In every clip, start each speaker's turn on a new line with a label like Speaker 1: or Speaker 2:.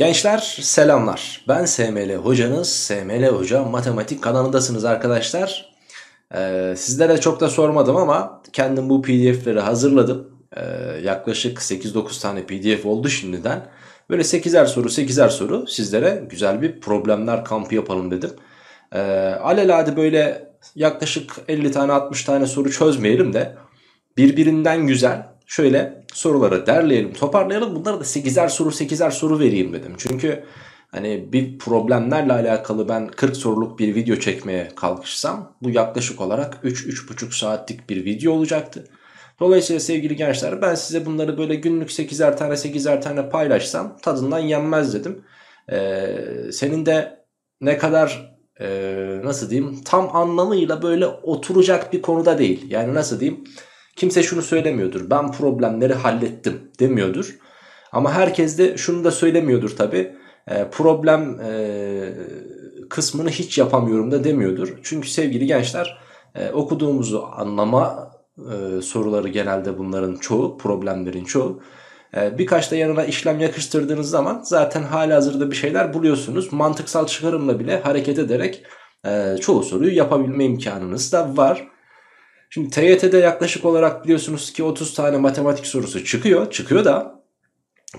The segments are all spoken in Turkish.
Speaker 1: Gençler selamlar. Ben SML hocanız. SML hoca matematik kanalındasınız arkadaşlar. Ee, sizlere çok da sormadım ama kendim bu pdf'leri hazırladım. Ee, yaklaşık 8-9 tane pdf oldu şimdiden. Böyle 8'er soru 8'er soru sizlere güzel bir problemler kampı yapalım dedim. Ee, alelade böyle yaklaşık 50 tane 60 tane soru çözmeyelim de birbirinden güzel şöyle soruları derleyelim toparlayalım. Bunlara da 8'er soru 8'er soru vereyim dedim. Çünkü hani bir problemlerle alakalı ben 40 soruluk bir video çekmeye kalkışsam bu yaklaşık olarak 3-3,5 saatlik bir video olacaktı. Dolayısıyla sevgili gençler ben size bunları böyle günlük 8'er tane 8'er tane paylaşsam tadından yenmez dedim. Ee, senin de ne kadar e, nasıl diyeyim tam anlamıyla böyle oturacak bir konuda değil. Yani nasıl diyeyim? Kimse şunu söylemiyordur. Ben problemleri hallettim demiyordur. Ama herkes de şunu da söylemiyordur tabi. E, problem e, kısmını hiç yapamıyorum da demiyordur. Çünkü sevgili gençler e, okuduğumuzu anlama e, soruları genelde bunların çoğu problemlerin çoğu. E, birkaç da yanına işlem yakıştırdığınız zaman zaten hali hazırda bir şeyler buluyorsunuz. Mantıksal çıkarımla bile hareket ederek e, çoğu soruyu yapabilme imkanınız da var. Şimdi TYT'de yaklaşık olarak biliyorsunuz ki 30 tane matematik sorusu çıkıyor. Çıkıyor da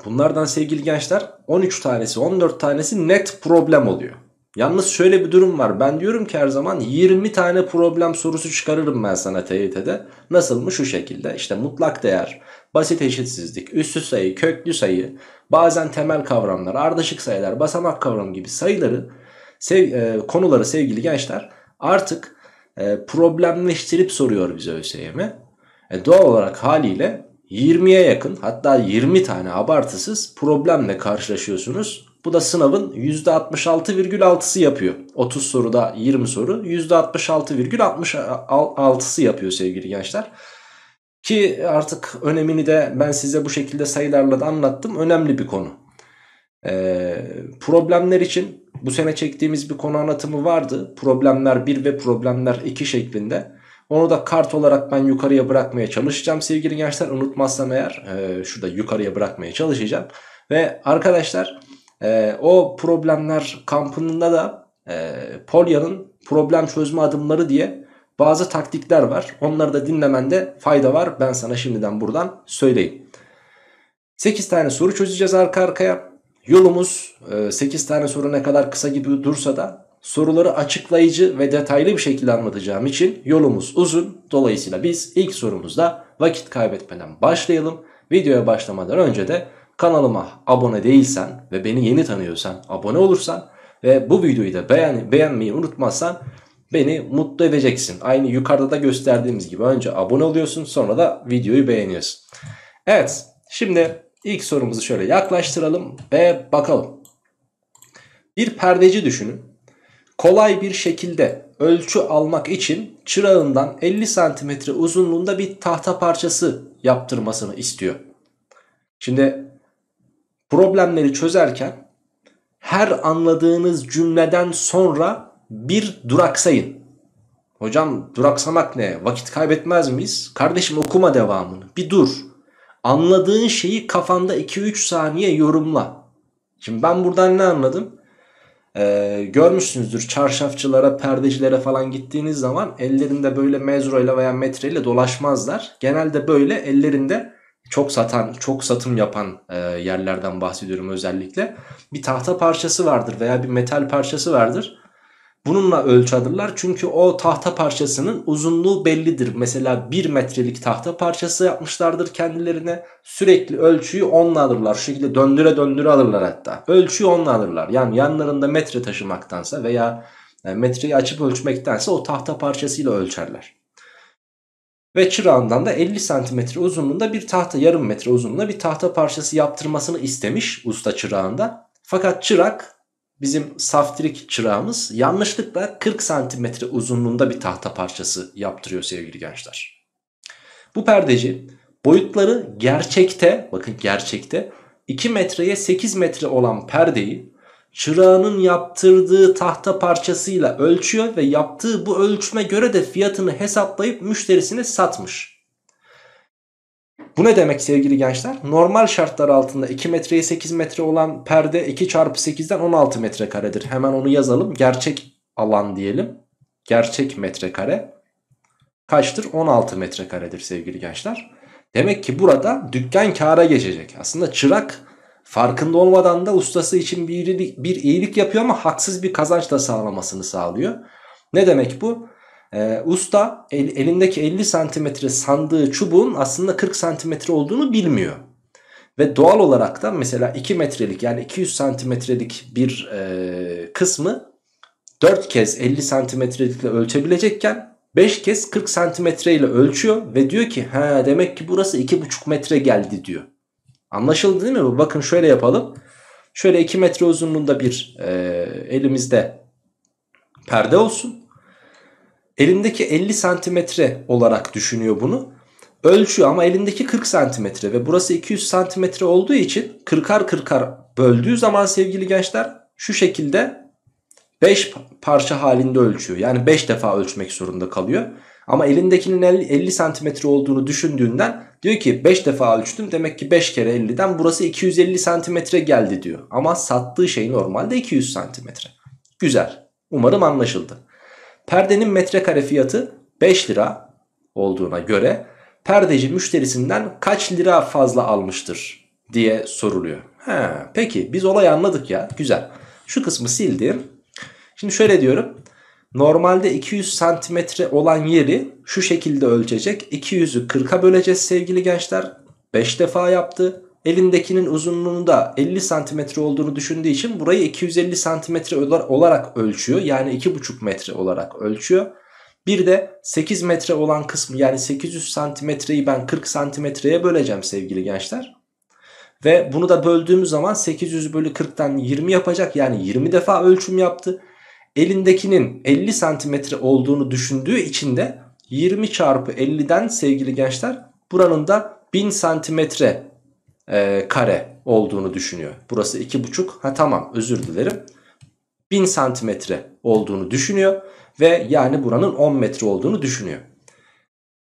Speaker 1: bunlardan sevgili gençler 13 tanesi 14 tanesi net problem oluyor. Yalnız şöyle bir durum var. Ben diyorum ki her zaman 20 tane problem sorusu çıkarırım ben sana TYT'de. Nasıl mı? Şu şekilde. İşte mutlak değer, basit eşitsizlik, üssü sayı, köklü sayı, bazen temel kavramlar, ardışık sayılar, basamak kavramı gibi sayıları, sev, e, konuları sevgili gençler artık e, problemleştirip soruyor bize ÖSYM'e. E, doğal olarak haliyle 20'ye yakın hatta 20 tane abartısız problemle karşılaşıyorsunuz. Bu da sınavın %66,6'sı yapıyor. 30 soruda 20 soru %66,66'sı yapıyor sevgili gençler. Ki artık önemini de ben size bu şekilde sayılarla da anlattım. Önemli bir konu. Ee, problemler için bu sene çektiğimiz bir konu anlatımı vardı. Problemler 1 ve problemler 2 şeklinde. Onu da kart olarak ben yukarıya bırakmaya çalışacağım sevgili gençler. Unutmazsam eğer e, şurada yukarıya bırakmaya çalışacağım. Ve arkadaşlar e, o problemler kampında da e, Polya'nın problem çözme adımları diye bazı taktikler var. Onları da dinlemende fayda var. Ben sana şimdiden buradan söyleyeyim. 8 tane soru çözeceğiz arka arkaya. Yolumuz 8 e, tane soru ne kadar kısa gibi dursa da soruları açıklayıcı ve detaylı bir şekilde anlatacağım için yolumuz uzun. Dolayısıyla biz ilk sorumuzda vakit kaybetmeden başlayalım. Videoya başlamadan önce de kanalıma abone değilsen ve beni yeni tanıyorsan abone olursan ve bu videoyu da beğen beğenmeyi unutmazsan beni mutlu edeceksin. Aynı yukarıda da gösterdiğimiz gibi önce abone oluyorsun sonra da videoyu beğeniyorsun. Evet şimdi İlk sorumuzu şöyle yaklaştıralım ve bakalım. Bir perdeci düşünün. Kolay bir şekilde ölçü almak için çırağından 50 santimetre uzunluğunda bir tahta parçası yaptırmasını istiyor. Şimdi problemleri çözerken her anladığınız cümleden sonra bir duraksayın. Hocam duraksamak ne? Vakit kaybetmez miyiz? Kardeşim okuma devamını. Bir dur. Anladığın şeyi kafanda 2-3 saniye yorumla. Şimdi ben buradan ne anladım? Ee, görmüşsünüzdür çarşafçılara, perdecilere falan gittiğiniz zaman ellerinde böyle mezroyla veya metreyle dolaşmazlar. Genelde böyle ellerinde çok satan, çok satım yapan e, yerlerden bahsediyorum özellikle. Bir tahta parçası vardır veya bir metal parçası vardır. Bununla ölçadırlar çünkü o tahta parçasının uzunluğu bellidir. Mesela 1 metrelik tahta parçası yapmışlardır kendilerine. Sürekli ölçüyü onunla alırlar. Şu şekilde döndüre döndüre alırlar hatta. Ölçüyü onunla alırlar. Yani yanlarında metre taşımaktansa veya e, metreyi açıp ölçmektense o tahta parçasıyla ölçerler. Ve çırağından da 50 santimetre uzunluğunda bir tahta yarım metre uzunluğunda bir tahta parçası yaptırmasını istemiş usta çırağında. Fakat çırak bizim saftirik çırağımız yanlışlıkla 40 santimetre uzunluğunda bir tahta parçası yaptırıyor sevgili gençler. Bu perdeci boyutları gerçekte bakın gerçekte 2 metreye 8 metre olan perdeyi çırağının yaptırdığı tahta parçasıyla ölçüyor ve yaptığı bu ölçüme göre de fiyatını hesaplayıp müşterisine satmış. Bu ne demek sevgili gençler? Normal şartlar altında 2 metreye 8 metre olan perde 2 çarpı 8'den 16 metrekaredir. Hemen onu yazalım. Gerçek alan diyelim. Gerçek metrekare kaçtır? 16 metrekaredir sevgili gençler. Demek ki burada dükkan kâra geçecek. Aslında çırak farkında olmadan da ustası için bir iyilik, bir iyilik yapıyor ama haksız bir kazanç da sağlamasını sağlıyor. Ne demek bu? e, usta el, elindeki 50 santimetre sandığı çubuğun aslında 40 santimetre olduğunu bilmiyor. Ve doğal olarak da mesela 2 metrelik yani 200 santimetrelik bir e, kısmı 4 kez 50 santimetrelikle ölçebilecekken 5 kez 40 santimetreyle ölçüyor ve diyor ki ha demek ki burası 2,5 metre geldi diyor. Anlaşıldı değil mi bu? Bakın şöyle yapalım. Şöyle 2 metre uzunluğunda bir e, elimizde perde olsun elimdeki 50 santimetre olarak düşünüyor bunu. Ölçüyor ama elindeki 40 santimetre ve burası 200 santimetre olduğu için 40'ar 40'ar böldüğü zaman sevgili gençler şu şekilde 5 parça halinde ölçüyor. Yani 5 defa ölçmek zorunda kalıyor. Ama elindekinin 50, 50 santimetre olduğunu düşündüğünden diyor ki 5 defa ölçtüm demek ki 5 kere 50'den burası 250 santimetre geldi diyor. Ama sattığı şey normalde 200 santimetre. Güzel. Umarım anlaşıldı. Perdenin metrekare fiyatı 5 lira olduğuna göre perdeci müşterisinden kaç lira fazla almıştır diye soruluyor. He, peki biz olayı anladık ya güzel. Şu kısmı sildim. Şimdi şöyle diyorum. Normalde 200 santimetre olan yeri şu şekilde ölçecek. 200'ü 40'a böleceğiz sevgili gençler. 5 defa yaptı elindekinin uzunluğunu da 50 santimetre olduğunu düşündüğü için burayı 250 santimetre olarak ölçüyor. Yani 2,5 metre olarak ölçüyor. Bir de 8 metre olan kısmı yani 800 santimetreyi ben 40 santimetreye böleceğim sevgili gençler. Ve bunu da böldüğümüz zaman 800 bölü 40'tan 20 yapacak yani 20 defa ölçüm yaptı. Elindekinin 50 santimetre olduğunu düşündüğü için de 20 çarpı 50'den sevgili gençler buranın da 1000 santimetre e, kare olduğunu düşünüyor. Burası 2,5 ha tamam özür dilerim. 1000 santimetre olduğunu düşünüyor ve yani buranın 10 metre olduğunu düşünüyor.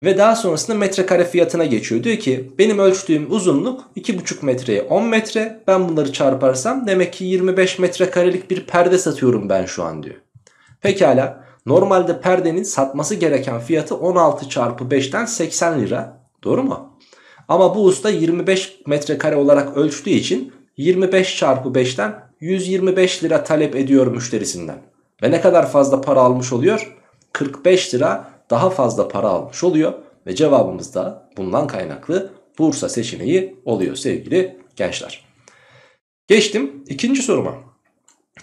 Speaker 1: Ve daha sonrasında metrekare fiyatına geçiyor. Diyor ki benim ölçtüğüm uzunluk 2,5 metreye 10 metre. Ben bunları çarparsam demek ki 25 metrekarelik bir perde satıyorum ben şu an diyor. Pekala normalde perdenin satması gereken fiyatı 16 çarpı 5'ten 80 lira. Doğru mu? Ama bu usta 25 metrekare olarak ölçtüğü için 25 çarpı 5'ten 125 lira talep ediyor müşterisinden. Ve ne kadar fazla para almış oluyor? 45 lira daha fazla para almış oluyor. Ve cevabımız da bundan kaynaklı Bursa seçeneği oluyor sevgili gençler. Geçtim ikinci soruma.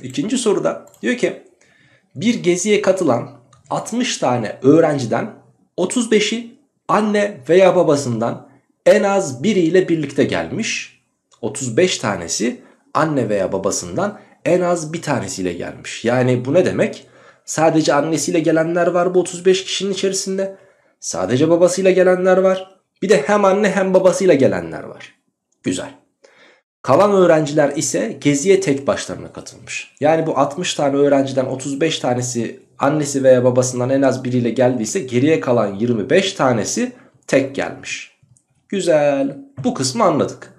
Speaker 1: İkinci soruda diyor ki bir geziye katılan 60 tane öğrenciden 35'i anne veya babasından en az biriyle birlikte gelmiş. 35 tanesi anne veya babasından en az bir tanesiyle gelmiş. Yani bu ne demek? Sadece annesiyle gelenler var bu 35 kişinin içerisinde. Sadece babasıyla gelenler var. Bir de hem anne hem babasıyla gelenler var. Güzel. Kalan öğrenciler ise geziye tek başlarına katılmış. Yani bu 60 tane öğrenciden 35 tanesi annesi veya babasından en az biriyle geldiyse geriye kalan 25 tanesi tek gelmiş. Güzel. Bu kısmı anladık.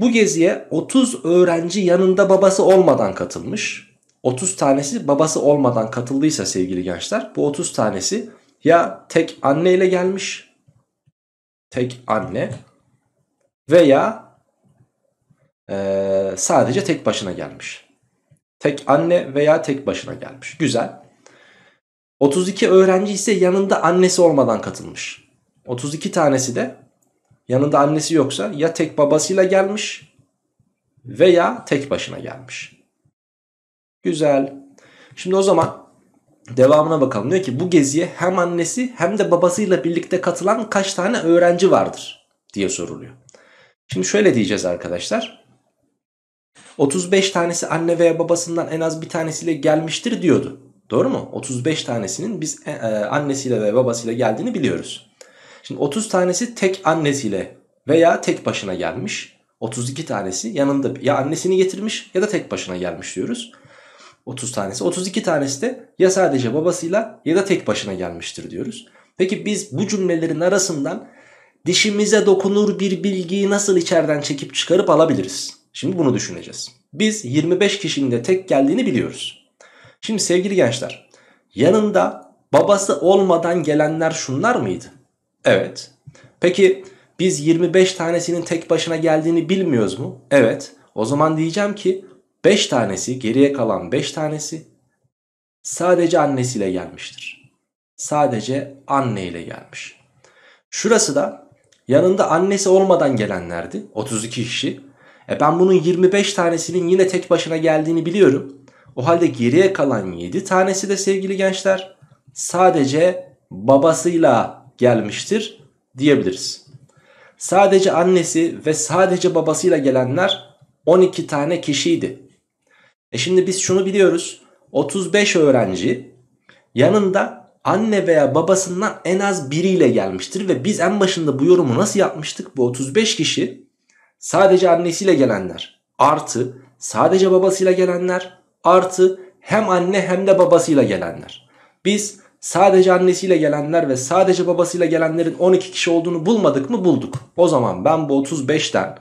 Speaker 1: Bu geziye 30 öğrenci yanında babası olmadan katılmış. 30 tanesi babası olmadan katıldıysa sevgili gençler bu 30 tanesi ya tek anne ile gelmiş. Tek anne veya e, sadece tek başına gelmiş. Tek anne veya tek başına gelmiş. Güzel. 32 öğrenci ise yanında annesi olmadan katılmış. 32 tanesi de yanında annesi yoksa ya tek babasıyla gelmiş veya tek başına gelmiş. Güzel. Şimdi o zaman devamına bakalım. Diyor ki bu geziye hem annesi hem de babasıyla birlikte katılan kaç tane öğrenci vardır diye soruluyor. Şimdi şöyle diyeceğiz arkadaşlar. 35 tanesi anne veya babasından en az bir tanesiyle gelmiştir diyordu. Doğru mu? 35 tanesinin biz e, e, annesiyle ve babasıyla geldiğini biliyoruz. Şimdi 30 tanesi tek annesiyle veya tek başına gelmiş. 32 tanesi yanında ya annesini getirmiş ya da tek başına gelmiş diyoruz. 30 tanesi. 32 tanesi de ya sadece babasıyla ya da tek başına gelmiştir diyoruz. Peki biz bu cümlelerin arasından dişimize dokunur bir bilgiyi nasıl içeriden çekip çıkarıp alabiliriz? Şimdi bunu düşüneceğiz. Biz 25 kişinin de tek geldiğini biliyoruz. Şimdi sevgili gençler yanında babası olmadan gelenler şunlar mıydı? Evet. Peki biz 25 tanesinin tek başına geldiğini bilmiyoruz mu? Evet. O zaman diyeceğim ki 5 tanesi geriye kalan 5 tanesi sadece annesiyle gelmiştir. Sadece anneyle gelmiş. Şurası da yanında annesi olmadan gelenlerdi. 32 kişi. E ben bunun 25 tanesinin yine tek başına geldiğini biliyorum. O halde geriye kalan 7 tanesi de sevgili gençler sadece babasıyla gelmiştir diyebiliriz. Sadece annesi ve sadece babasıyla gelenler 12 tane kişiydi. E şimdi biz şunu biliyoruz. 35 öğrenci yanında anne veya babasından en az biriyle gelmiştir ve biz en başında bu yorumu nasıl yapmıştık? Bu 35 kişi sadece annesiyle gelenler artı sadece babasıyla gelenler artı hem anne hem de babasıyla gelenler. Biz sadece annesiyle gelenler ve sadece babasıyla gelenlerin 12 kişi olduğunu bulmadık mı bulduk. O zaman ben bu 35'ten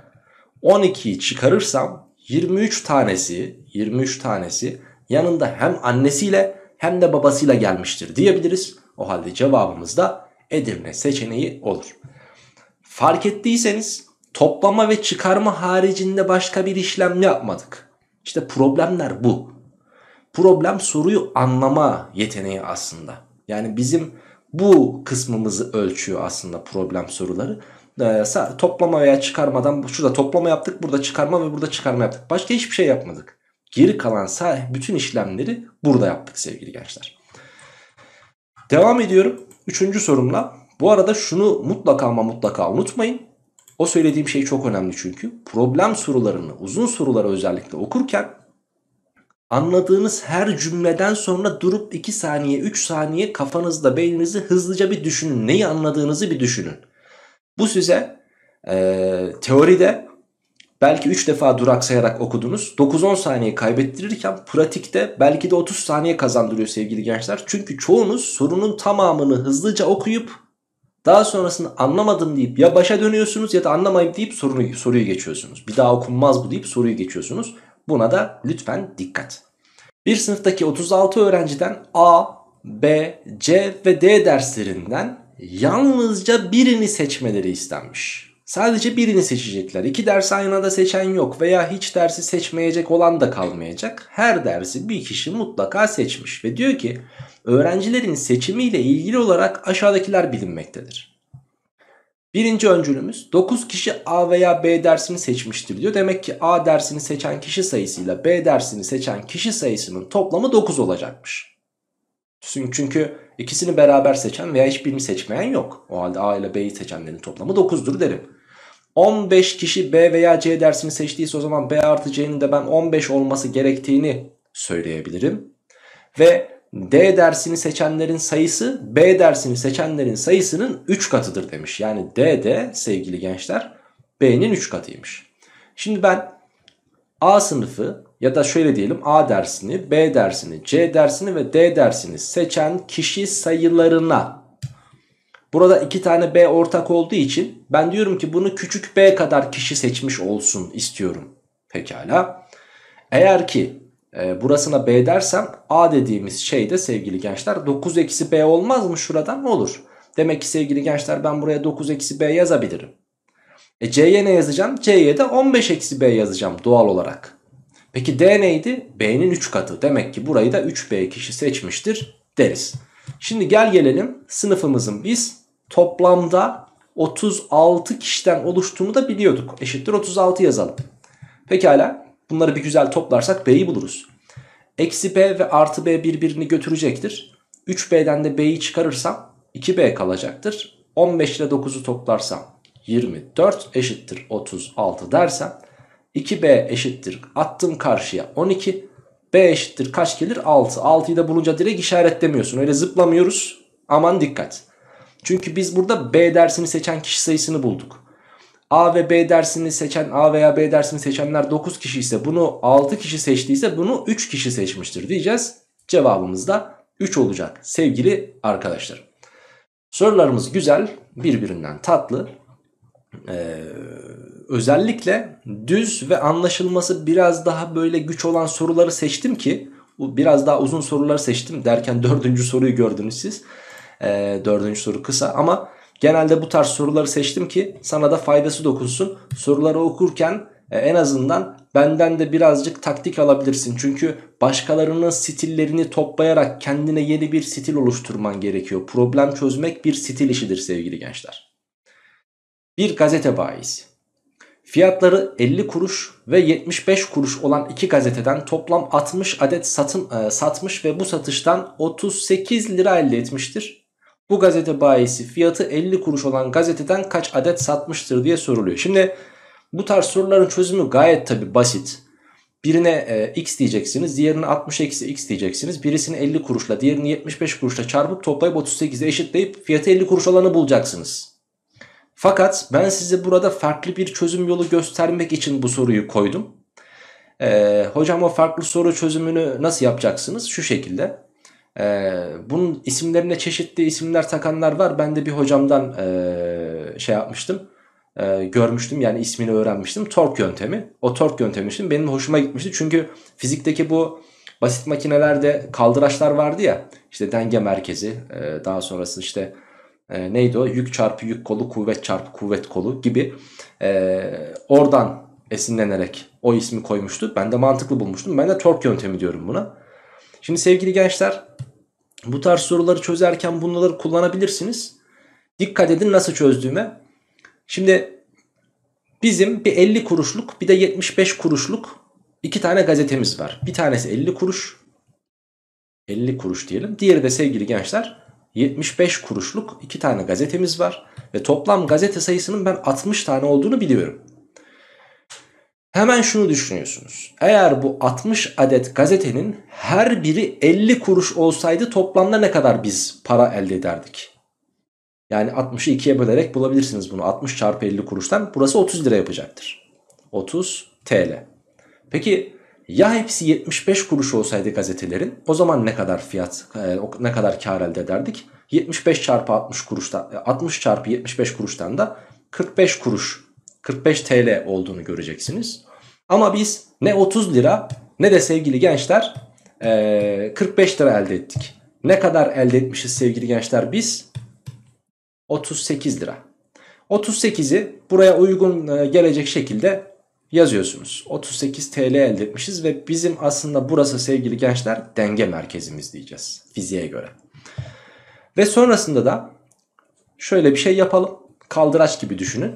Speaker 1: 12'yi çıkarırsam 23 tanesi 23 tanesi yanında hem annesiyle hem de babasıyla gelmiştir diyebiliriz. O halde cevabımız da Edirne seçeneği olur. Fark ettiyseniz toplama ve çıkarma haricinde başka bir işlem yapmadık. İşte problemler bu. Problem soruyu anlama yeteneği aslında. Yani bizim bu kısmımızı ölçüyor aslında problem soruları. Ee, toplama veya çıkarmadan şurada toplama yaptık burada çıkarma ve burada çıkarma yaptık. Başka hiçbir şey yapmadık. Geri kalan bütün işlemleri burada yaptık sevgili gençler. Devam ediyorum. Üçüncü sorumla. Bu arada şunu mutlaka ama mutlaka unutmayın. O söylediğim şey çok önemli çünkü. Problem sorularını uzun soruları özellikle okurken Anladığınız her cümleden sonra durup 2 saniye 3 saniye kafanızda beyninizi hızlıca bir düşünün. Neyi anladığınızı bir düşünün. Bu size e, teoride belki 3 defa duraksayarak okudunuz. 9-10 saniye kaybettirirken pratikte belki de 30 saniye kazandırıyor sevgili gençler. Çünkü çoğunuz sorunun tamamını hızlıca okuyup daha sonrasını anlamadım deyip ya başa dönüyorsunuz ya da anlamayıp deyip sorunu, soruyu geçiyorsunuz. Bir daha okunmaz bu deyip soruyu geçiyorsunuz. Buna da lütfen dikkat. Bir sınıftaki 36 öğrenciden A, B, C ve D derslerinden yalnızca birini seçmeleri istenmiş. Sadece birini seçecekler. İki ders aynı anda seçen yok veya hiç dersi seçmeyecek olan da kalmayacak. Her dersi bir kişi mutlaka seçmiş ve diyor ki öğrencilerin seçimiyle ilgili olarak aşağıdakiler bilinmektedir. Birinci öncülümüz 9 kişi A veya B dersini seçmiştir diyor. Demek ki A dersini seçen kişi sayısıyla B dersini seçen kişi sayısının toplamı 9 olacakmış. Çünkü ikisini beraber seçen veya hiçbirini seçmeyen yok. O halde A ile B'yi seçenlerin toplamı 9'dur derim. 15 kişi B veya C dersini seçtiyse o zaman B artı C'nin de ben 15 olması gerektiğini söyleyebilirim. Ve D dersini seçenlerin sayısı B dersini seçenlerin sayısının 3 katıdır demiş. Yani D de sevgili gençler B'nin 3 katıymış. Şimdi ben A sınıfı ya da şöyle diyelim A dersini, B dersini, C dersini ve D dersini seçen kişi sayılarına Burada iki tane B ortak olduğu için ben diyorum ki bunu küçük B kadar kişi seçmiş olsun istiyorum. Pekala. Eğer ki ee, burasına b dersem a dediğimiz şey de sevgili gençler 9 eksi b olmaz mı şuradan? Olur. Demek ki sevgili gençler ben buraya 9 eksi b yazabilirim. E c'ye ne yazacağım? c'ye de 15 eksi b yazacağım doğal olarak. Peki d neydi? b'nin 3 katı. Demek ki burayı da 3b kişi seçmiştir deriz. Şimdi gel gelelim sınıfımızın biz toplamda 36 kişiden oluştuğunu da biliyorduk. Eşittir 36 yazalım. Pekala Bunları bir güzel toplarsak b'yi buluruz. Eksi b ve artı b birbirini götürecektir. 3b'den de b'yi çıkarırsam 2b kalacaktır. 15 ile 9'u toplarsam 24 eşittir 36 dersem 2b eşittir attım karşıya 12 b eşittir kaç gelir 6 6'yı da bulunca direkt işaretlemiyorsun öyle zıplamıyoruz aman dikkat çünkü biz burada b dersini seçen kişi sayısını bulduk A ve B dersini seçen A veya B dersini seçenler 9 kişi ise bunu 6 kişi seçtiyse bunu 3 kişi seçmiştir diyeceğiz. Cevabımız da 3 olacak sevgili arkadaşlar. Sorularımız güzel birbirinden tatlı. Ee, özellikle düz ve anlaşılması biraz daha böyle güç olan soruları seçtim ki biraz daha uzun soruları seçtim derken dördüncü soruyu gördünüz siz. Ee, dördüncü soru kısa ama Genelde bu tarz soruları seçtim ki sana da faydası dokunsun. Soruları okurken e, en azından benden de birazcık taktik alabilirsin. Çünkü başkalarının stillerini toplayarak kendine yeni bir stil oluşturman gerekiyor. Problem çözmek bir stil işidir sevgili gençler. Bir gazete bayisi. Fiyatları 50 kuruş ve 75 kuruş olan iki gazeteden toplam 60 adet satın, e, satmış ve bu satıştan 38 lira elde etmiştir bu gazete bayisi fiyatı 50 kuruş olan gazeteden kaç adet satmıştır diye soruluyor. Şimdi bu tarz soruların çözümü gayet tabi basit. Birine e, x diyeceksiniz, diğerine 60 eksi x diyeceksiniz. Birisini 50 kuruşla, diğerini 75 kuruşla çarpıp toplayıp 38'e eşitleyip fiyatı 50 kuruş olanı bulacaksınız. Fakat ben size burada farklı bir çözüm yolu göstermek için bu soruyu koydum. Ee, hocam o farklı soru çözümünü nasıl yapacaksınız? Şu şekilde. E, bunun isimlerine çeşitli isimler takanlar var. Ben de bir hocamdan e, şey yapmıştım. E, görmüştüm yani ismini öğrenmiştim. Tork yöntemi. O tork yöntemi için benim hoşuma gitmişti. Çünkü fizikteki bu basit makinelerde kaldıraçlar vardı ya. İşte denge merkezi e, daha sonrası işte e, neydi o yük çarpı yük kolu kuvvet çarpı kuvvet kolu gibi e, oradan esinlenerek o ismi koymuştu. Ben de mantıklı bulmuştum. Ben de tork yöntemi diyorum buna. Şimdi sevgili gençler bu tarz soruları çözerken bunları kullanabilirsiniz. Dikkat edin nasıl çözdüğüme. Şimdi bizim bir 50 kuruşluk bir de 75 kuruşluk iki tane gazetemiz var. Bir tanesi 50 kuruş. 50 kuruş diyelim. Diğeri de sevgili gençler 75 kuruşluk iki tane gazetemiz var. Ve toplam gazete sayısının ben 60 tane olduğunu biliyorum. Hemen şunu düşünüyorsunuz. Eğer bu 60 adet gazetenin her biri 50 kuruş olsaydı toplamda ne kadar biz para elde ederdik? Yani 60'ı 2'ye bölerek bulabilirsiniz bunu. 60 çarpı 50 kuruştan burası 30 lira yapacaktır. 30 TL. Peki ya hepsi 75 kuruş olsaydı gazetelerin o zaman ne kadar fiyat e, ne kadar kar elde ederdik? 75 çarpı 60 kuruştan 60 e, çarpı 75 kuruştan da 45 kuruş 45 TL olduğunu göreceksiniz. Ama biz ne 30 lira ne de sevgili gençler 45 e, lira elde ettik. Ne kadar elde etmişiz sevgili gençler biz? 38 lira. 38'i buraya uygun e, gelecek şekilde yazıyorsunuz. 38 TL elde etmişiz ve bizim aslında burası sevgili gençler denge merkezimiz diyeceğiz fiziğe göre. Ve sonrasında da şöyle bir şey yapalım. Kaldıraç gibi düşünün.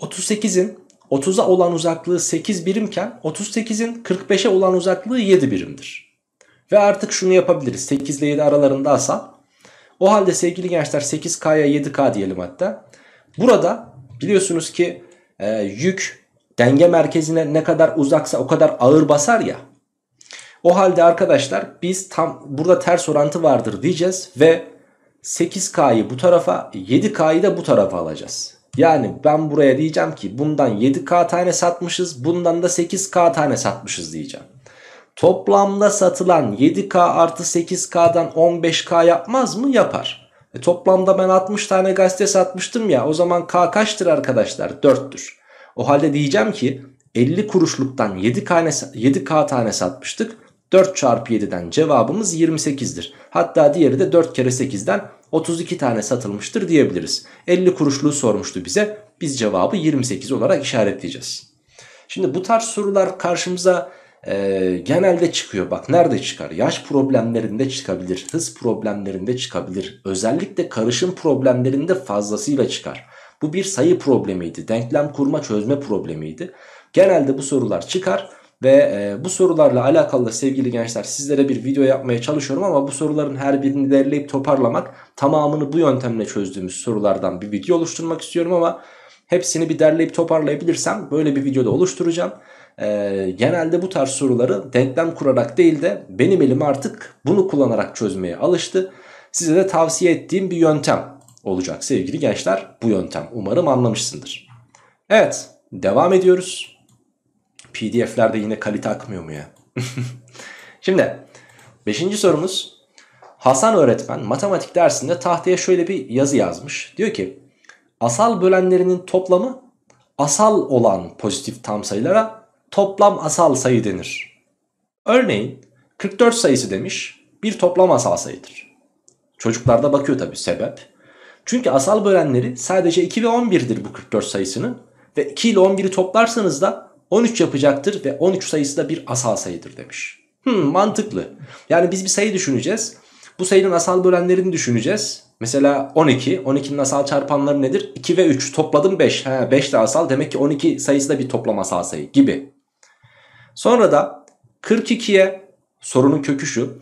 Speaker 1: 38'in 30'a olan uzaklığı 8 birimken 38'in 45'e olan uzaklığı 7 birimdir. Ve artık şunu yapabiliriz. 8 ile 7 aralarında asal. O halde sevgili gençler 8K'ya 7K diyelim hatta. Burada biliyorsunuz ki e, yük denge merkezine ne kadar uzaksa o kadar ağır basar ya. O halde arkadaşlar biz tam burada ters orantı vardır diyeceğiz ve 8K'yı bu tarafa 7K'yı da bu tarafa alacağız. Yani ben buraya diyeceğim ki bundan 7K tane satmışız bundan da 8K tane satmışız diyeceğim. Toplamda satılan 7K artı 8K'dan 15K yapmaz mı? Yapar. E toplamda ben 60 tane gazete satmıştım ya o zaman K kaçtır arkadaşlar? 4'tür. O halde diyeceğim ki 50 kuruşluktan 7 tane 7K tane satmıştık. 4 çarpı 7'den cevabımız 28'dir. Hatta diğeri de 4 kere 8'den 32 tane satılmıştır diyebiliriz. 50 kuruşluğu sormuştu bize. Biz cevabı 28 olarak işaretleyeceğiz. Şimdi bu tarz sorular karşımıza e, genelde çıkıyor. Bak nerede çıkar? Yaş problemlerinde çıkabilir, hız problemlerinde çıkabilir. Özellikle karışım problemlerinde fazlasıyla çıkar. Bu bir sayı problemiydi. Denklem kurma çözme problemiydi. Genelde bu sorular çıkar. Ve e, bu sorularla alakalı sevgili gençler sizlere bir video yapmaya çalışıyorum ama bu soruların her birini derleyip toparlamak tamamını bu yöntemle çözdüğümüz sorulardan bir video oluşturmak istiyorum ama hepsini bir derleyip toparlayabilirsem böyle bir videoda oluşturacağım. E, genelde bu tarz soruları denklem kurarak değil de benim elim artık bunu kullanarak çözmeye alıştı. Size de tavsiye ettiğim bir yöntem olacak sevgili gençler bu yöntem. Umarım anlamışsındır. Evet devam ediyoruz. PDF'lerde yine kalite akmıyor mu ya? Şimdi 5. sorumuz. Hasan öğretmen matematik dersinde tahtaya şöyle bir yazı yazmış. Diyor ki asal bölenlerinin toplamı asal olan pozitif tam sayılara toplam asal sayı denir. Örneğin 44 sayısı demiş bir toplam asal sayıdır. Çocuklarda bakıyor tabi sebep. Çünkü asal bölenleri sadece 2 ve 11'dir bu 44 sayısının. Ve 2 ile 11'i toplarsanız da 13 yapacaktır ve 13 sayısı da bir asal sayıdır demiş. Hmm, mantıklı. Yani biz bir sayı düşüneceğiz. Bu sayının asal bölenlerini düşüneceğiz. Mesela 12. 12'nin asal çarpanları nedir? 2 ve 3. Topladım 5. Ha, 5 de asal. Demek ki 12 sayısı da bir toplam asal sayı gibi. Sonra da 42'ye sorunun kökü şu.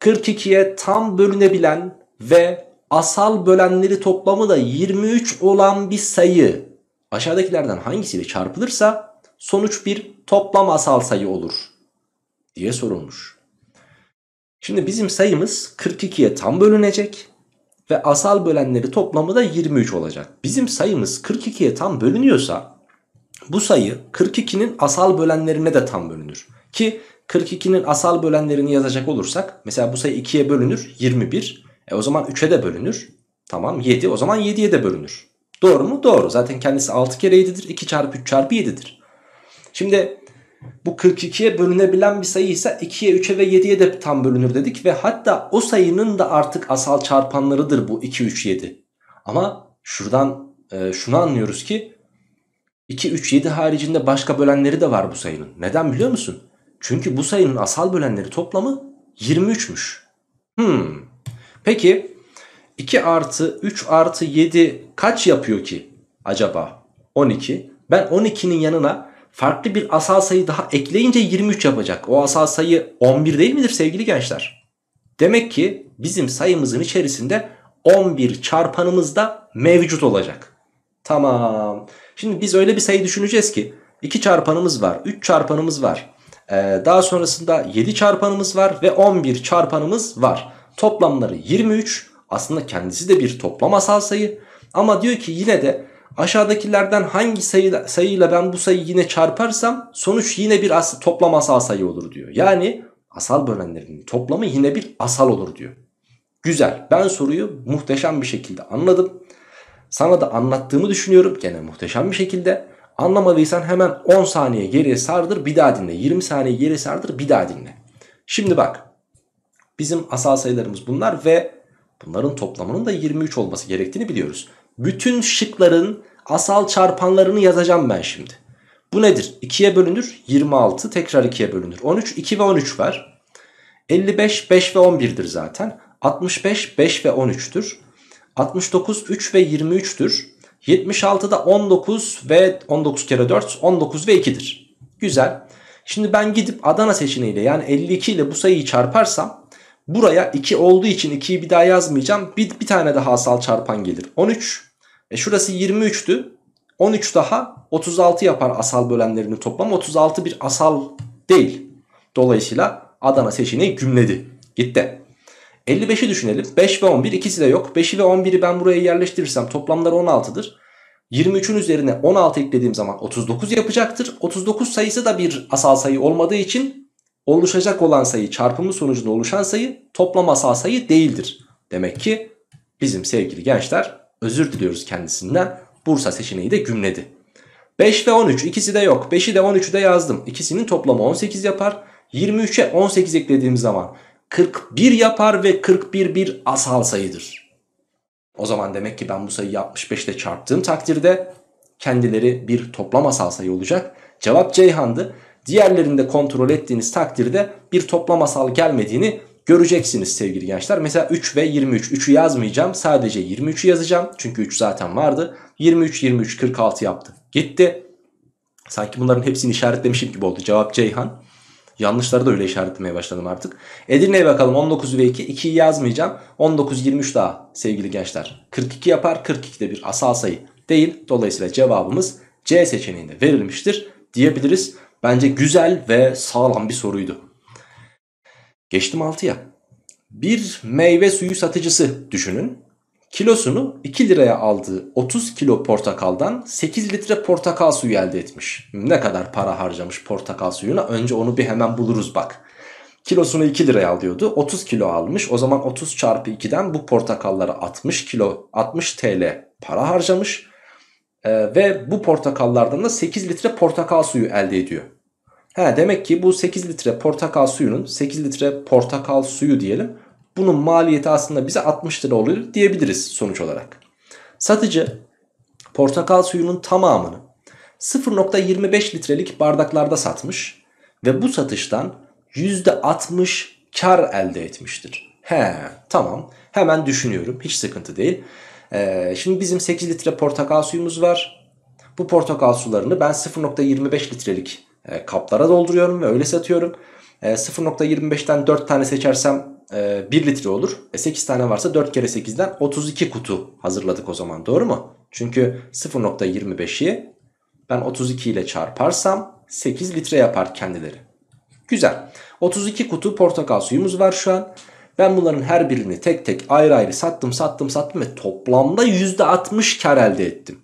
Speaker 1: 42'ye tam bölünebilen ve asal bölenleri toplamı da 23 olan bir sayı aşağıdakilerden hangisiyle çarpılırsa sonuç bir toplam asal sayı olur diye sorulmuş. Şimdi bizim sayımız 42'ye tam bölünecek ve asal bölenleri toplamı da 23 olacak. Bizim sayımız 42'ye tam bölünüyorsa bu sayı 42'nin asal bölenlerine de tam bölünür. Ki 42'nin asal bölenlerini yazacak olursak mesela bu sayı 2'ye bölünür 21. E o zaman 3'e de bölünür. Tamam 7 o zaman 7'ye de bölünür. Doğru mu? Doğru. Zaten kendisi 6 kere 7'dir. 2 çarpı 3 çarpı 7'dir. Şimdi bu 42'ye bölünebilen bir sayı ise 2'ye 3'e ve 7'ye de tam bölünür dedik. Ve hatta o sayının da artık asal çarpanlarıdır bu 2, 3, 7. Ama şuradan e, şunu anlıyoruz ki 2, 3, 7 haricinde başka bölenleri de var bu sayının. Neden biliyor musun? Çünkü bu sayının asal bölenleri toplamı 23'müş. Hmm. Peki 2 artı 3 artı 7 kaç yapıyor ki acaba? 12. Ben 12'nin yanına farklı bir asal sayı daha ekleyince 23 yapacak. O asal sayı 11 değil midir sevgili gençler? Demek ki bizim sayımızın içerisinde 11 çarpanımız da mevcut olacak. Tamam. Şimdi biz öyle bir sayı düşüneceğiz ki 2 çarpanımız var, 3 çarpanımız var. Ee, daha sonrasında 7 çarpanımız var ve 11 çarpanımız var. Toplamları 23. Aslında kendisi de bir toplam asal sayı. Ama diyor ki yine de Aşağıdakilerden hangi sayıla sayıyla ben bu sayıyı yine çarparsam sonuç yine bir as toplam asal sayı olur diyor. Yani asal bölenlerinin toplamı yine bir asal olur diyor. Güzel ben soruyu muhteşem bir şekilde anladım. Sana da anlattığımı düşünüyorum gene muhteşem bir şekilde. Anlamadıysan hemen 10 saniye geriye sardır bir daha dinle. 20 saniye geriye sardır bir daha dinle. Şimdi bak bizim asal sayılarımız bunlar ve bunların toplamının da 23 olması gerektiğini biliyoruz. Bütün şıkların asal çarpanlarını yazacağım ben şimdi. Bu nedir? 2'ye bölünür 26 tekrar 2'ye bölünür. 13 2 ve 13 var. 55 5 ve 11'dir zaten. 65 5 ve 13'tür. 69 3 ve 23'tür. 76'da 19 ve 19 kere 4 19 ve 2'dir. Güzel. Şimdi ben gidip Adana seçeneğiyle yani 52 ile bu sayıyı çarparsam Buraya 2 olduğu için 2'yi bir daha yazmayacağım. Bir, bir tane daha asal çarpan gelir. 13. E şurası 23'tü. 13 daha 36 yapar asal bölenlerini toplam. 36 bir asal değil. Dolayısıyla Adana seçeneği gümledi. Gitti. 55'i düşünelim. 5 ve 11 ikisi de yok. 5'i ve 11'i ben buraya yerleştirirsem toplamları 16'dır. 23'ün üzerine 16 eklediğim zaman 39 yapacaktır. 39 sayısı da bir asal sayı olmadığı için oluşacak olan sayı çarpımı sonucunda oluşan sayı toplam asal sayı değildir. Demek ki bizim sevgili gençler özür diliyoruz kendisinden. Bursa seçeneği de gümledi. 5 ve 13 ikisi de yok. 5'i de 13'ü de yazdım. İkisinin toplamı 18 yapar. 23'e 18 eklediğim zaman 41 yapar ve 41 bir asal sayıdır. O zaman demek ki ben bu sayıyı 65 ile çarptığım takdirde kendileri bir toplam asal sayı olacak. Cevap Ceyhan'dı. Diğerlerini de kontrol ettiğiniz takdirde bir toplamasal gelmediğini göreceksiniz sevgili gençler. Mesela 3 ve 23. 3'ü yazmayacağım. Sadece 23'ü yazacağım. Çünkü 3 zaten vardı. 23, 23, 46 yaptı. Gitti. Sanki bunların hepsini işaretlemişim gibi oldu. Cevap Ceyhan. Yanlışları da öyle işaretlemeye başladım artık. Edirne'ye bakalım 19 ve 2. 2'yi yazmayacağım. 19, 23 daha sevgili gençler. 42 yapar. 42 de bir asal sayı değil. Dolayısıyla cevabımız C seçeneğinde verilmiştir diyebiliriz. Bence güzel ve sağlam bir soruydu. Geçtim 6'ya. Bir meyve suyu satıcısı düşünün. Kilosunu 2 liraya aldığı 30 kilo portakaldan 8 litre portakal suyu elde etmiş. Ne kadar para harcamış portakal suyuna önce onu bir hemen buluruz bak. Kilosunu 2 liraya alıyordu. 30 kilo almış. O zaman 30 çarpı 2'den bu portakallara 60 kilo 60 TL para harcamış. Ee, ve bu portakallardan da 8 litre portakal suyu elde ediyor. He, demek ki bu 8 litre portakal suyunun 8 litre portakal suyu diyelim. Bunun maliyeti aslında bize 60 lira oluyor diyebiliriz sonuç olarak. Satıcı portakal suyunun tamamını 0.25 litrelik bardaklarda satmış ve bu satıştan %60 kar elde etmiştir. He tamam hemen düşünüyorum hiç sıkıntı değil. Ee, şimdi bizim 8 litre portakal suyumuz var. Bu portakal sularını ben 0.25 litrelik e, kaplara dolduruyorum ve öyle satıyorum. 0.25'ten e, 4 tane seçersem e, 1 litre olur. 8 e, tane varsa 4 kere 8'den 32 kutu hazırladık o zaman doğru mu? Çünkü 0.25'i ben 32 ile çarparsam 8 litre yapar kendileri. Güzel. 32 kutu portakal suyumuz var şu an. Ben bunların her birini tek tek ayrı ayrı sattım sattım sattım ve toplamda %60 kar elde ettim.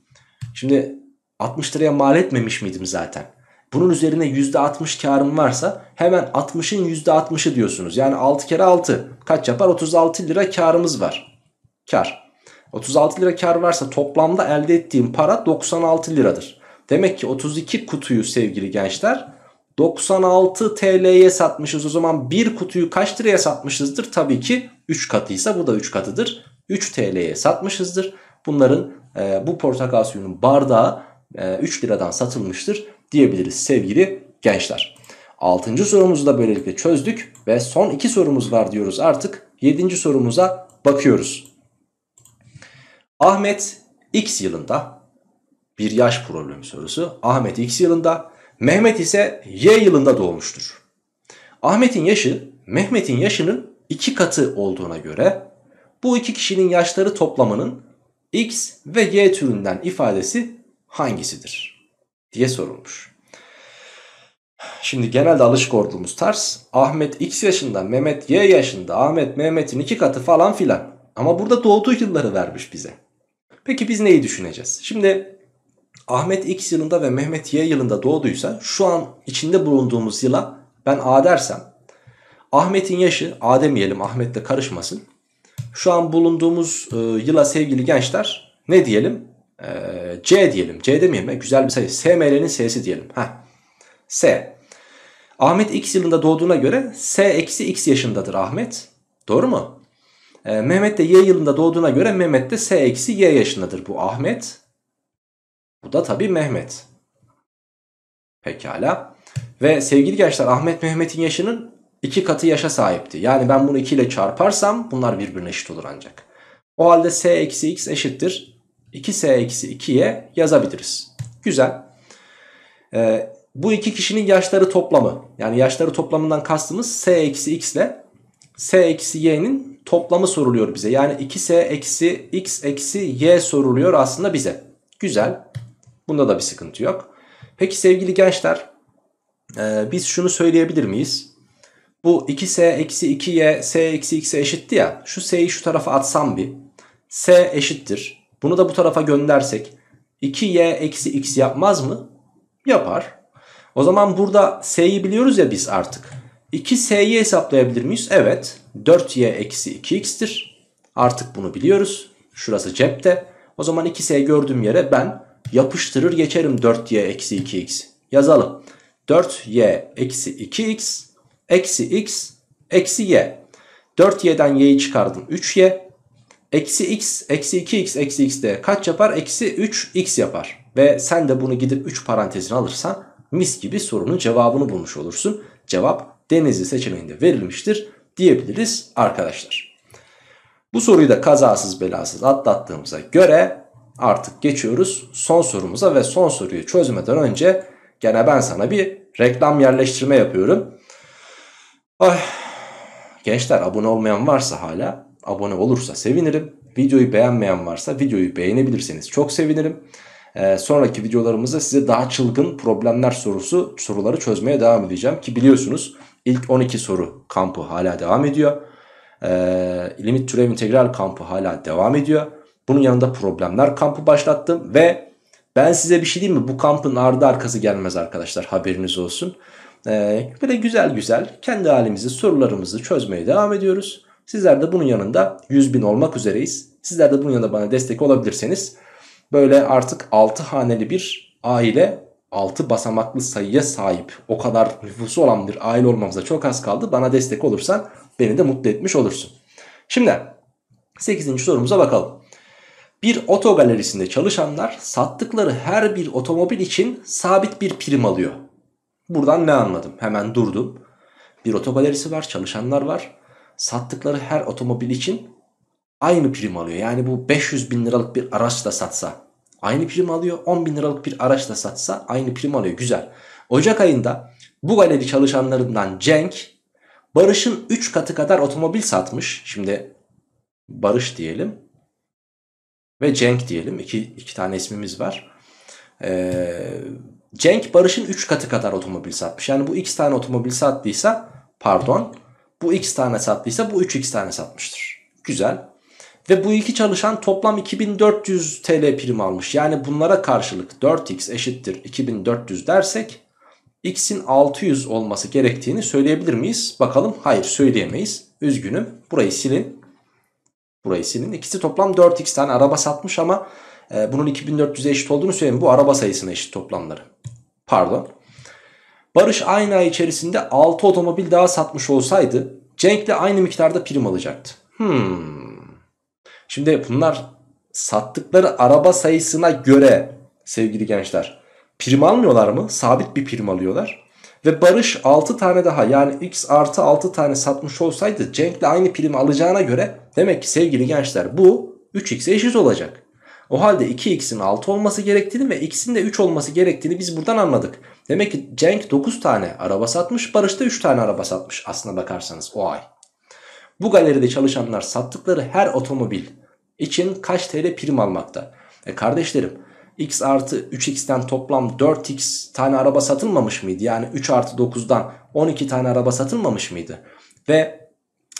Speaker 1: Şimdi 60 liraya mal etmemiş miydim zaten? Bunun üzerine %60 karım varsa hemen 60'ın %60'ı diyorsunuz. Yani 6 kere 6 kaç yapar? 36 lira karımız var. Kar. 36 lira kar varsa toplamda elde ettiğim para 96 liradır. Demek ki 32 kutuyu sevgili gençler 96 TL'ye satmışız. O zaman bir kutuyu kaç liraya satmışızdır? Tabii ki 3 katıysa bu da 3 katıdır. 3 TL'ye satmışızdır. Bunların e, bu portakal suyunun bardağı 3 e, liradan satılmıştır diyebiliriz sevgili gençler. 6. sorumuzu da böylelikle çözdük ve son 2 sorumuz var diyoruz artık. 7. sorumuza bakıyoruz. Ahmet X yılında bir yaş problemi sorusu. Ahmet X yılında, Mehmet ise Y yılında doğmuştur. Ahmet'in yaşı Mehmet'in yaşının 2 katı olduğuna göre bu iki kişinin yaşları toplamının X ve Y türünden ifadesi hangisidir? diye sorulmuş. Şimdi genelde alışık olduğumuz tarz Ahmet X yaşında, Mehmet Y yaşında, Ahmet Mehmet'in iki katı falan filan. Ama burada doğduğu yılları vermiş bize. Peki biz neyi düşüneceğiz? Şimdi Ahmet X yılında ve Mehmet Y yılında doğduysa şu an içinde bulunduğumuz yıla ben A dersem Ahmet'in yaşı A demeyelim Ahmet karışmasın. Şu an bulunduğumuz e, yıla sevgili gençler ne diyelim? Ee, C diyelim. C demeyelim. Güzel bir sayı. SML'nin S'si diyelim. Heh. S. Ahmet X yılında doğduğuna göre S eksi X yaşındadır Ahmet. Doğru mu? E, Mehmet de Y yılında doğduğuna göre Mehmet de S eksi Y yaşındadır bu Ahmet. Bu da tabii Mehmet. Pekala. Ve sevgili gençler Ahmet Mehmet'in yaşının iki katı yaşa sahipti. Yani ben bunu 2 ile çarparsam bunlar birbirine eşit olur ancak. O halde S eksi X eşittir 2S-2'ye yazabiliriz. Güzel. Ee, bu iki kişinin yaşları toplamı yani yaşları toplamından kastımız S-X ile S-Y'nin toplamı soruluyor bize. Yani 2S-X-Y soruluyor aslında bize. Güzel. Bunda da bir sıkıntı yok. Peki sevgili gençler e, biz şunu söyleyebilir miyiz? Bu 2S-2Y S-X'e eşitti ya şu S'yi şu tarafa atsam bir. S eşittir bunu da bu tarafa göndersek 2y eksi x yapmaz mı? Yapar. O zaman burada s'yi biliyoruz ya biz artık. 2s'yi hesaplayabilir miyiz? Evet. 4y eksi 2x'tir. Artık bunu biliyoruz. Şurası cepte. O zaman 2s gördüğüm yere ben yapıştırır geçerim 4y eksi 2x. Yazalım. 4y eksi 2x eksi x eksi y. 4y'den y'yi çıkardım 3y. Eksi x, eksi 2x, eksi x de kaç yapar? Eksi 3x yapar. Ve sen de bunu gidip 3 parantezine alırsan mis gibi sorunun cevabını bulmuş olursun. Cevap Denizli seçeneğinde verilmiştir diyebiliriz arkadaşlar. Bu soruyu da kazasız belasız atlattığımıza göre artık geçiyoruz son sorumuza ve son soruyu çözmeden önce gene ben sana bir reklam yerleştirme yapıyorum. Ay, gençler abone olmayan varsa hala abone olursa sevinirim. Videoyu beğenmeyen varsa videoyu beğenebilirseniz çok sevinirim. Ee, sonraki videolarımızda size daha çılgın problemler sorusu soruları çözmeye devam edeceğim. Ki biliyorsunuz ilk 12 soru kampı hala devam ediyor. Ee, limit türev integral kampı hala devam ediyor. Bunun yanında problemler kampı başlattım ve ben size bir şey diyeyim mi? Bu kampın ardı arkası gelmez arkadaşlar haberiniz olsun. Ee, böyle güzel güzel kendi halimizi sorularımızı çözmeye devam ediyoruz. Sizler de bunun yanında 100 bin olmak üzereyiz. Sizler de bunun yanında bana destek olabilirseniz böyle artık 6 haneli bir aile 6 basamaklı sayıya sahip o kadar nüfusu olan bir aile olmamıza çok az kaldı. Bana destek olursan beni de mutlu etmiş olursun. Şimdi 8. sorumuza bakalım. Bir oto galerisinde çalışanlar sattıkları her bir otomobil için sabit bir prim alıyor. Buradan ne anladım? Hemen durdum. Bir oto galerisi var, çalışanlar var sattıkları her otomobil için aynı prim alıyor. Yani bu 500 bin liralık bir araç da satsa aynı prim alıyor. 10 bin liralık bir araç da satsa aynı prim alıyor. Güzel. Ocak ayında bu galeri çalışanlarından Cenk Barış'ın 3 katı kadar otomobil satmış. Şimdi Barış diyelim ve Cenk diyelim. İki, iki tane ismimiz var. Ee, Cenk Barış'ın 3 katı kadar otomobil satmış. Yani bu x tane otomobil sattıysa pardon bu x tane sattıysa bu 3x tane satmıştır. Güzel. Ve bu iki çalışan toplam 2400 TL prim almış. Yani bunlara karşılık 4x eşittir 2400 dersek x'in 600 olması gerektiğini söyleyebilir miyiz? Bakalım hayır söyleyemeyiz. Üzgünüm burayı silin. Burayı silin. İkisi toplam 4x tane araba satmış ama e, bunun 2400'e eşit olduğunu söyleyeyim. Bu araba sayısına eşit toplamları. Pardon. Barış aynı ay içerisinde 6 otomobil daha satmış olsaydı Cenk de aynı miktarda prim alacaktı. Hmm. Şimdi bunlar sattıkları araba sayısına göre sevgili gençler prim almıyorlar mı? Sabit bir prim alıyorlar. Ve Barış 6 tane daha yani x artı 6 tane satmış olsaydı de aynı prim alacağına göre demek ki sevgili gençler bu 3x'e eşit olacak. O halde 2x'in 6 olması gerektiğini ve x'in de 3 olması gerektiğini biz buradan anladık. Demek ki Cenk 9 tane araba satmış, Barış da 3 tane araba satmış aslına bakarsanız o ay. Bu galeride çalışanlar sattıkları her otomobil için kaç TL prim almakta? E kardeşlerim x artı 3x'ten toplam 4x tane araba satılmamış mıydı? Yani 3 artı 9'dan 12 tane araba satılmamış mıydı? Ve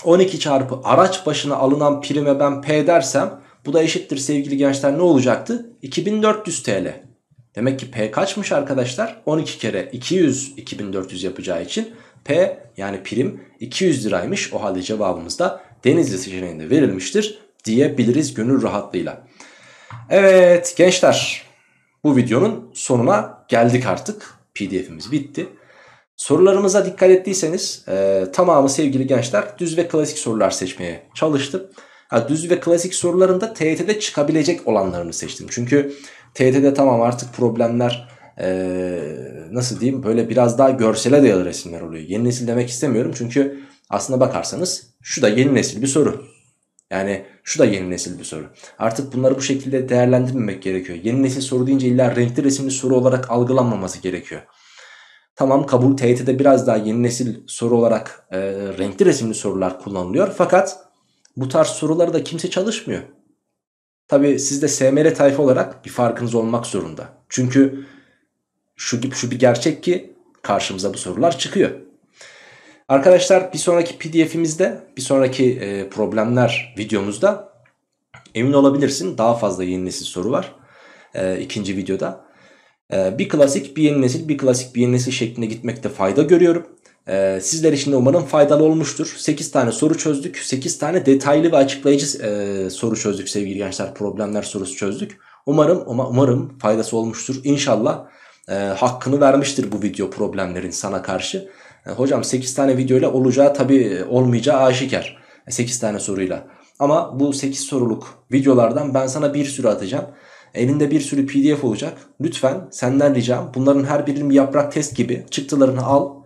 Speaker 1: 12 çarpı araç başına alınan prime ben p dersem bu da eşittir sevgili gençler ne olacaktı? 2400 TL. Demek ki P kaçmış arkadaşlar? 12 kere 200 2400 yapacağı için P yani prim 200 liraymış. O halde cevabımız da Denizli seçeneğinde verilmiştir diyebiliriz gönül rahatlığıyla. Evet gençler bu videonun sonuna geldik artık. PDF'imiz bitti. Sorularımıza dikkat ettiyseniz e, tamamı sevgili gençler düz ve klasik sorular seçmeye çalıştım. Ha, düz ve klasik sorularında TYT'de çıkabilecek olanlarını seçtim. Çünkü TYT'de tamam artık problemler ee, nasıl diyeyim böyle biraz daha görsele dayalı resimler oluyor. Yeni nesil demek istemiyorum çünkü aslında bakarsanız şu da yeni nesil bir soru. Yani şu da yeni nesil bir soru. Artık bunları bu şekilde değerlendirmemek gerekiyor. Yeni nesil soru deyince illa renkli resimli soru olarak algılanmaması gerekiyor. Tamam kabul TYT'de biraz daha yeni nesil soru olarak e, renkli resimli sorular kullanılıyor. Fakat bu tarz soruları da kimse çalışmıyor. Tabi siz de SMR tayfa olarak bir farkınız olmak zorunda. Çünkü şu, gibi şu bir gerçek ki karşımıza bu sorular çıkıyor. Arkadaşlar bir sonraki pdf'imizde bir sonraki e, problemler videomuzda emin olabilirsin daha fazla yeni nesil soru var e, ikinci videoda. E, bir klasik bir yeni nesil bir klasik bir yeni nesil şeklinde gitmekte fayda görüyorum. Ee, sizler için de umarım faydalı olmuştur. 8 tane soru çözdük. 8 tane detaylı ve açıklayıcı e, soru çözdük sevgili gençler. Problemler sorusu çözdük. Umarım umarım faydası olmuştur. İnşallah e, hakkını vermiştir bu video problemlerin sana karşı. E, hocam 8 tane videoyla olacağı tabi olmayacağı aşikar. 8 tane soruyla. Ama bu 8 soruluk videolardan ben sana bir sürü atacağım. Elinde bir sürü pdf olacak. Lütfen senden ricam bunların her birini yaprak test gibi çıktılarını al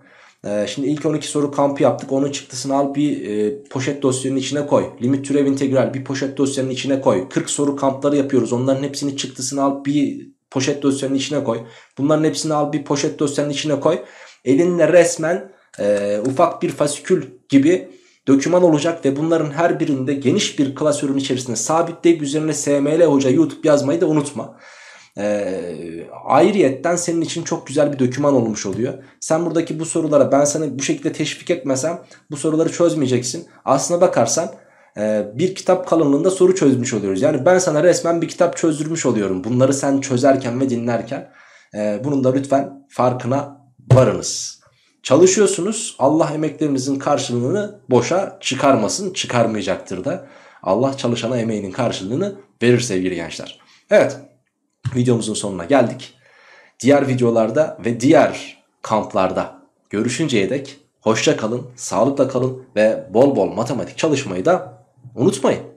Speaker 1: ee, şimdi ilk 12 soru kampı yaptık. Onun çıktısını al bir e, poşet dosyanın içine koy. Limit türev integral bir poşet dosyanın içine koy. 40 soru kampları yapıyoruz. Onların hepsini çıktısını al bir poşet dosyanın içine koy. Bunların hepsini al bir poşet dosyanın içine koy. Elinle resmen e, ufak bir fasikül gibi döküman olacak ve bunların her birinde geniş bir klasörün içerisinde sabitleyip üzerine SML Hoca YouTube yazmayı da unutma. E, ayrıyetten senin için çok güzel bir döküman olmuş oluyor. Sen buradaki bu sorulara ben seni bu şekilde teşvik etmesem bu soruları çözmeyeceksin. Aslına bakarsan e, bir kitap kalınlığında soru çözmüş oluyoruz. Yani ben sana resmen bir kitap çözdürmüş oluyorum. Bunları sen çözerken ve dinlerken. E, bunun da lütfen farkına varınız. Çalışıyorsunuz. Allah emeklerinizin karşılığını boşa çıkarmasın. Çıkarmayacaktır da. Allah çalışana emeğinin karşılığını verir sevgili gençler. Evet. Videomuzun sonuna geldik. Diğer videolarda ve diğer kamplarda görüşünceye dek hoşça kalın, sağlıkla kalın ve bol bol matematik çalışmayı da unutmayın.